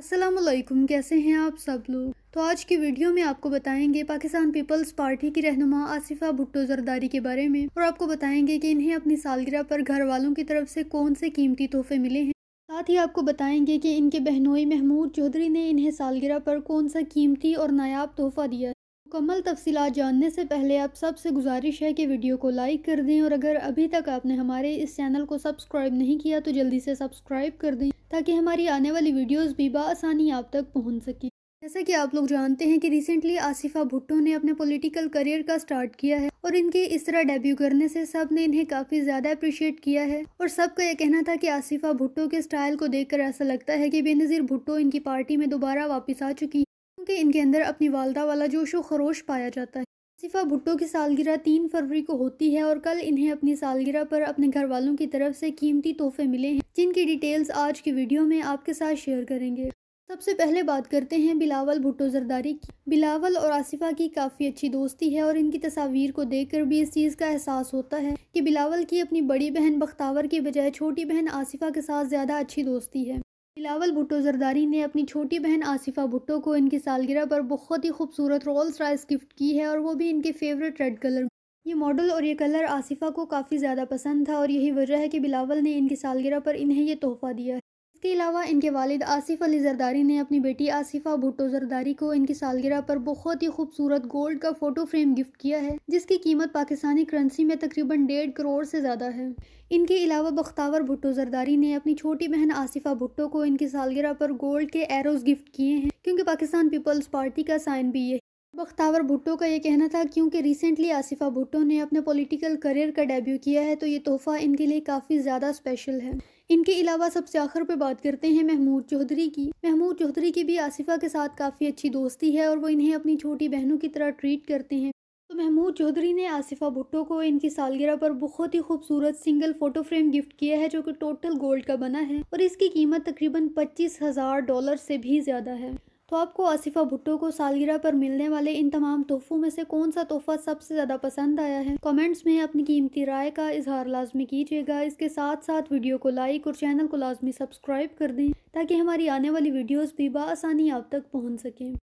असलम कैसे हैं आप सब लोग तो आज की वीडियो में आपको बताएंगे पाकिस्तान पीपल्स पार्टी की रहनुमा आसिफा भुट्टो जरदारी के बारे में और आपको बताएंगे कि इन्हें अपनी सालगिरह पर घर वालों की तरफ से कौन से कीमती तोहफे मिले हैं साथ ही आपको बताएंगे कि इनके बहनोई महमूद चौधरी ने इन्हें सालगिरह पर कौन सा कीमती और नायाब तोहफा दिया मुकम्मल तफसी जानने से पहले आप सबसे गुजारिश है कि वीडियो को लाइक कर दें और अगर अभी तक आपने हमारे इस चैनल को सब्सक्राइब नहीं किया तो जल्दी से सब्सक्राइब कर दें ताकि हमारी आने वाली वीडियोस भी बसानी आप तक पहुंच सकें जैसा कि आप लोग जानते हैं कि रिसेंटली आसिफा भुट्टो ने अपने पॉलिटिकल करियर का स्टार्ट किया है और इनके इस तरह डेब्यू करने से सब ने इन्हें काफ़ी ज़्यादा अप्रिशिएट किया है और सबका यह कहना था कि आसिफा भुट्टो के स्टाइल को देखकर ऐसा लगता है कि बेनज़ीर भुट्टो इनकी पार्टी में दोबारा वापस आ चुकी है क्योंकि इनके अंदर अपनी वालदा वाला जोश व खरोश पाया जाता है आसिफा भुट्टो की सालगिरह तीन फरवरी को होती है और कल इन्हें अपनी सालगिरह पर अपने घर वालों की तरफ से कीमती तोहफे मिले हैं जिनकी डिटेल्स आज की वीडियो में आपके साथ शेयर करेंगे सबसे पहले बात करते हैं बिलावल भुट्टो जरदारी की बिलावल और आसिफा की काफ़ी अच्छी दोस्ती है और इनकी तस्वीर को देखकर भी इस चीज़ का एहसास होता है कि बिलावल की अपनी बड़ी बहन बख्तावर के बजाय छोटी बहन आसिफा के साथ ज़्यादा अच्छी दोस्ती है बिलावल भुट्टो जरदारी ने अपनी छोटी बहन आसिफा भुट्टो को इनकी सालगिरह पर बहुत ही खूबसूरत रोल्स राइस गिफ्ट की है और वो भी इनके फेवरेट रेड कलर में ये मॉडल और ये कलर आसिफा को काफ़ी ज़्यादा पसंद था और यही वजह है कि बिलावल ने इनकी सालगिरह पर इन्हें ये तोहफ़ा दिया इसके अलावा इनके वालिद आसिफ अली जरदारी ने अपनी बेटी आसिफा भुट्टो जरदारी को इनकी सालगिरह पर बहुत ही खूबसूरत गोल्ड का फ़ोटो फ्रेम गिफ्ट किया है जिसकी कीमत पाकिस्तानी करेंसी में तकरीबन डेढ़ करोड़ से ज़्यादा है इनके अलावा बख्तावर भुट्टो जरदारी ने अपनी छोटी बहन आसिफा भुट्टो को इनकी सालगिरह पर गोल्ड के एरोज़ गिफ्ट किए हैं क्योंकि पाकिस्तान पीपल्स पार्टी का साइन भी यही बख्तावर भुट्टो का ये कहना था क्योंकि रिसेंटली आसिफा भुट्टो ने अपने पॉलिटिकल करियर का डेब्यू किया है तो ये तोहफ़ा इनके लिए काफ़ी ज़्यादा स्पेशल है इनके अलावा सबसे आखिर पे बात करते हैं महमूद चौधरी की महमूद चौधरी की भी आसिफा के साथ काफ़ी अच्छी दोस्ती है और वो इन्हें अपनी छोटी बहनों की तरह ट्रीट करते हैं तो महमूद चौधरी ने आसिफा भुट्टो को इनकी सालगिरह पर बहुत ही खूबसूरत सिंगल फ़ोटो फ्रेम गिफ्ट किया है जो कि टोटल गोल्ड का बना है और इसकी कीमत तकरीबन पच्चीस हज़ार डॉलर से भी ज़्यादा है तो आपको आसिफा भुट्टो को सालगिरह पर मिलने वाले इन तमाम तोहफों में से कौन सा तोहफा सबसे ज़्यादा पसंद आया है कमेंट्स में अपनी कीमती राय का इजहार लाजमी कीजिएगा इसके साथ साथ वीडियो को लाइक और चैनल को लाजमी सब्सक्राइब कर दें ताकि हमारी आने वाली वीडियोज़ भी बसानी आप तक पहुँच सकें